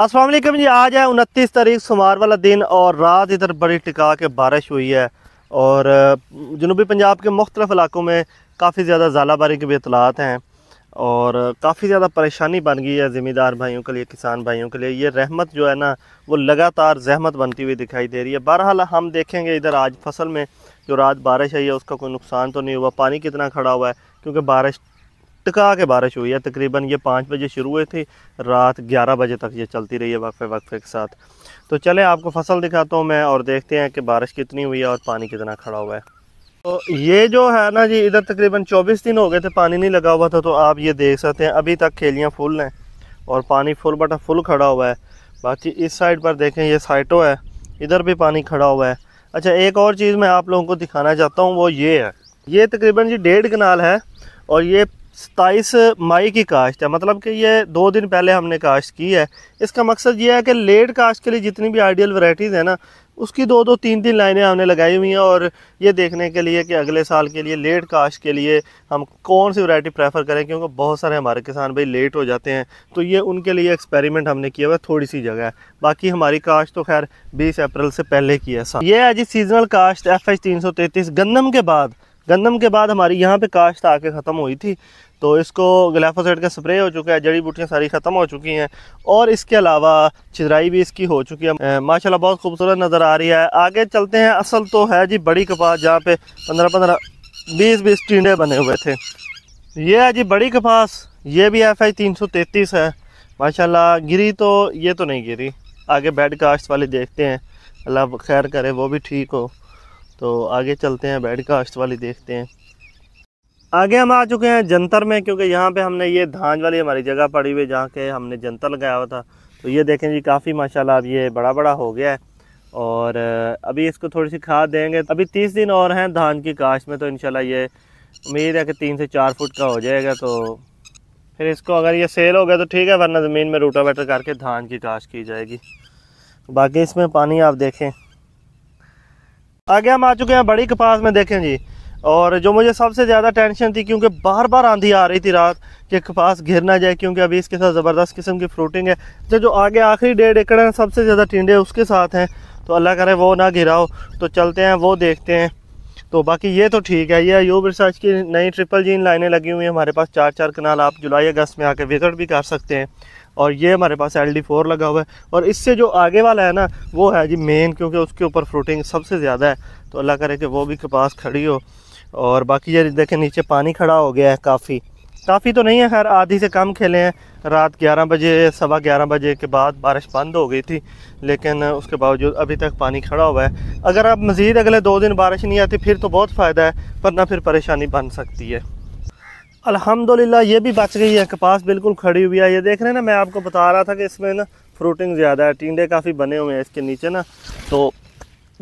असलम जी आज है उनतीस तारीख शुमार वाला दिन और रात इधर बड़ी टिका के बारिश हुई है और जनूबी पंजाब के मुख्तलिफ इलाकों में काफ़ी ज़्यादा जालाबारी के भी इतलात हैं और काफ़ी ज़्यादा परेशानी बन गई है ज़िम्मेदार भाइयों के लिए किसान भाइयों के लिए ये रहमत जो है ना वो लगातार जहमत बनती हुई दिखाई दे रही है बहरहाल हम देखेंगे इधर आज फसल में जो रात बारिश आई है उसका कोई नुकसान तो नहीं हुआ पानी कितना खड़ा हुआ है क्योंकि बारिश इतका के बारिश हुई है तकरीबन ये पाँच बजे शुरू हुई थी रात ग्यारह बजे तक ये चलती रही है वक्फे वक्फे के साथ तो चले आपको फसल दिखाता हूँ मैं और देखते हैं कि बारिश कितनी हुई है और पानी कितना खड़ा हुआ है तो ये जो है ना जी इधर तकरीबन 24 दिन हो गए थे पानी नहीं लगा हुआ था तो आप ये देख सकते हैं अभी तक खेलियाँ फुल हैं और पानी फुल बटा फुल खड़ा हुआ है बाकी इस साइड पर देखें ये साइटो है इधर भी पानी खड़ा हुआ है अच्छा एक और चीज़ मैं आप लोगों को दिखाना चाहता हूँ वो ये है ये तकरीबन जी डेढ़ कनाल है और ये सताईस मई की काश्त है मतलब कि ये दो दिन पहले हमने काश्त की है इसका मकसद ये है कि लेट काश्त के लिए जितनी भी आइडियल वैरायटीज़ है ना उसकी दो दो तीन तीन लाइनें हमने लगाई हुई हैं और ये देखने के लिए कि अगले साल के लिए लेट काश्त के लिए हम कौन सी वैरायटी प्रेफर करें क्योंकि बहुत सारे हमारे किसान भाई लेट हो जाते हैं तो ये उनके लिए एक्सपेरिमेंट हमने किया हुआ थोड़ी सी जगह है बाकी हमारी काश्त तो खैर बीस अप्रैल से पहले की है ये है जी सीजनल काश्त एफ एच गंदम के बाद गंदम के बाद हमारी यहाँ पे काश्त आके ख़त्म हुई थी तो इसको ग्लाफोसाइड का स्प्रे हो चुका है जड़ी बूटियाँ सारी ख़त्म हो चुकी हैं और इसके अलावा चिदराई भी इसकी हो चुकी है माशाल्लाह बहुत खूबसूरत नज़र आ रही है आगे चलते हैं असल तो है जी बड़ी कपास जहाँ पे पंद्रह पंद्रह बीस बीस टीडे बने हुए थे ये है जी बड़ी कपास ये भी एफ आई तीन सौ तैतीस है माशाल्लाह गिरी तो ये तो नहीं गिरी आगे बेड काश्त वाले देखते हैं अल्लाह खैर करे वो भी ठीक हो तो आगे चलते हैं बेड काश्त वाली देखते हैं आगे हम आ चुके हैं जंतर में क्योंकि यहाँ पे हमने ये धांज वाली हमारी जगह पड़ी हुई जहाँ के हमने जंतर लगाया हुआ था तो ये देखें जी काफ़ी माशाल्लाह अब ये बड़ा बड़ा हो गया है और अभी इसको थोड़ी सी खाद देंगे अभी तीस दिन और हैं धान की काश्त में तो इन ये उम्मीद है कि तीन से चार फुट का हो जाएगा तो फिर इसको अगर ये सेल हो गया तो ठीक है वरना ज़मीन में रोटावेटर करके धान की काश्त की जाएगी बाकी इसमें पानी आप देखें आगे हम आ चुके हैं बड़ी कपास में देखें जी और जो मुझे सबसे ज़्यादा टेंशन थी क्योंकि बार बार आंधी आ रही थी रात कि कपास घिर ना जाए क्योंकि अभी इसके साथ ज़बरदस्त किस्म की फ्रूटिंग है जो जो आगे आखिरी डेढ़ एकड़ है सबसे ज़्यादा टिंडे उसके साथ हैं तो अल्लाह करे वो ना घिराओ तो चलते हैं वो देखते हैं तो बाकी ये तो ठीक है ये अयूब रिसर्च की नई ट्रिपल जीन लाइनें लगी हुई हैं हमारे पास चार चार कनाल आप जुलाई अगस्त में आके विजिट भी कर सकते हैं और ये हमारे पास एल डी फोर लगा हुआ है और इससे जो आगे वाला है ना वो है जी मेन क्योंकि उसके ऊपर फ्रूटिंग सबसे ज़्यादा है तो अल्लाह करे कि वो भी के पास खड़ी हो और बाकी ये देखें नीचे पानी खड़ा हो गया है काफ़ी काफ़ी तो नहीं है खैर आधी से कम खेले हैं रात 11 बजे सवा ग्यारह बजे के बाद बारिश बंद हो गई थी लेकिन उसके बावजूद अभी तक पानी खड़ा हुआ है अगर आप मज़ीद अगले दो दिन बारिश नहीं आती फिर तो बहुत फ़ायदा है पर ना फिर परेशानी बन सकती है अल्हम्दुलिल्लाह ये भी बच गई है कपास बिल्कुल खड़ी हुई है ये देख रहे हैं ना मैं आपको बता रहा था कि इसमें ना फ्रूटिंग ज़्यादा है टीडे काफ़ी बने हुए हैं इसके नीचे ना तो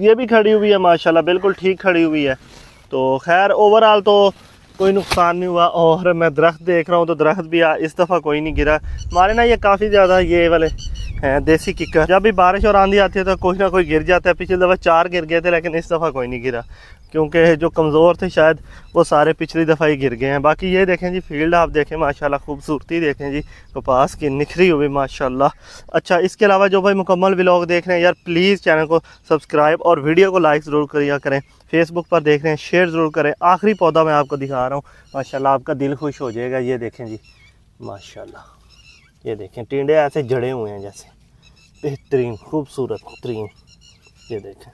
ये भी खड़ी हुई है माशाल्लाह बिल्कुल ठीक खड़ी हुई है तो खैर ओवरऑल तो कोई नुकसान नहीं हुआ और मैं दरख्त देख रहा हूँ तो दरख्त भी आ, इस दफ़ा कोई नहीं गिरा हमारे ना ये काफ़ी ज़्यादा ये वाले हैं देसी किक्कर जब भी बारिश और आंधी आती है तो कोई ना कोई गिर जाता है पिछली दफ़ा चार गिर गए थे लेकिन इस दफ़ा कोई नहीं गिरा क्योंकि जो कमज़ोर थे शायद वो सारे पिछली दफ़ा ही गिर गए हैं बाकी ये देखें जी फील्ड आप देखें माशाल्लाह खूबसूरती देखें जी कपास की निखरी हुई माशाल्लाह अच्छा इसके अलावा जो भाई मुकम्मल व्लॉग देख रहे हैं यार प्लीज़ चैनल को सब्सक्राइब और वीडियो को लाइक ज़रूर करिया करें फेसबुक पर देख रहे हैं शेयर ज़रूर करें आखिरी पौधा मैं आपको दिखा रहा हूँ माशाला आपका दिल खुश हो जाएगा ये देखें जी माशा ये देखें टिंडे ऐसे जड़े हुए हैं जैसे बेहतरीन खूबसूरत तरीन ये देखें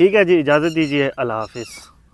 ठीक है जी इजाज़त दीजिए अल्लाह हाफिज़